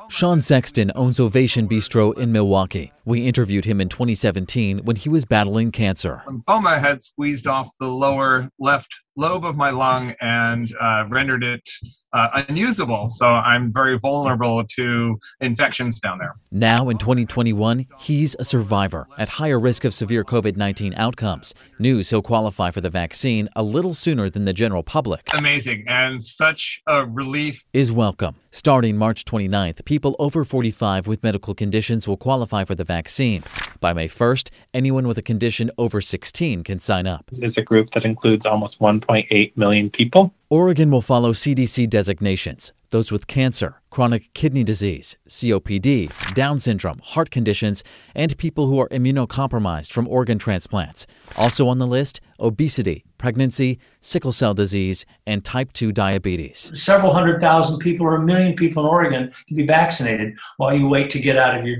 Oh Sean Sexton owns Ovation Bistro in Milwaukee. We interviewed him in 2017 when he was battling cancer. Lymphoma had squeezed off the lower left lobe of my lung and uh, rendered it uh, unusable. So I'm very vulnerable to infections down there. Now in 2021, he's a survivor at higher risk of severe COVID 19 outcomes. News he'll qualify for the vaccine a little sooner than the general public. Amazing and such a relief. Is welcome. Starting March 29th, people over 45 with medical conditions will qualify for the vaccine. By May 1st, anyone with a condition over 16 can sign up. It's a group that includes almost 1.8 million people. Oregon will follow CDC designations. Those with cancer, chronic kidney disease, COPD, Down syndrome, heart conditions, and people who are immunocompromised from organ transplants. Also on the list, obesity, pregnancy, sickle cell disease, and type 2 diabetes. Several hundred thousand people or a million people in Oregon can be vaccinated while you wait to get out of your,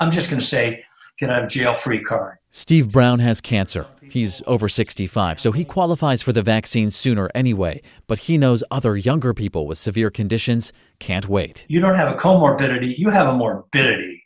I'm just going to say, can have jail free card. Steve Brown has cancer. He's over 65, so he qualifies for the vaccine sooner anyway. But he knows other younger people with severe conditions can't wait. You don't have a comorbidity, you have a morbidity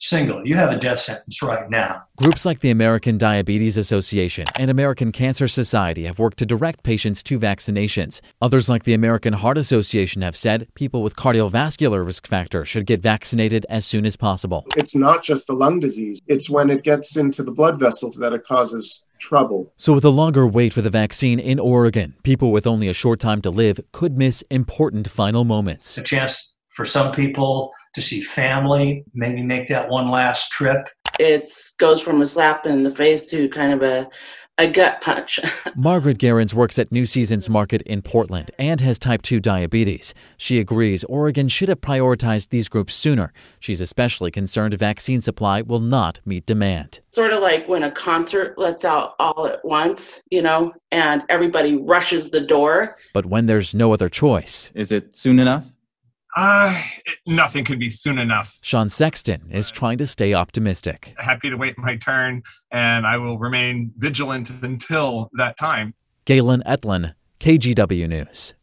single. You have a death sentence right now. Groups like the American Diabetes Association and American Cancer Society have worked to direct patients to vaccinations. Others, like the American Heart Association, have said people with cardiovascular risk factor should get vaccinated as soon as possible. It's not just the lung disease, it's when it gets into the blood vessels that it causes trouble. So, with a longer wait for the vaccine in Oregon, people with only a short time to live could miss important final moments. A chance for some people, to see family, maybe make that one last trip. It goes from a slap in the face to kind of a, a gut punch. Margaret Gerrans works at New Seasons Market in Portland and has type 2 diabetes. She agrees Oregon should have prioritized these groups sooner. She's especially concerned vaccine supply will not meet demand. Sort of like when a concert lets out all at once, you know, and everybody rushes the door. But when there's no other choice. Is it soon enough? Uh, nothing could be soon enough. Sean Sexton is uh, trying to stay optimistic. Happy to wait my turn, and I will remain vigilant until that time. Galen Etlin, KGW News.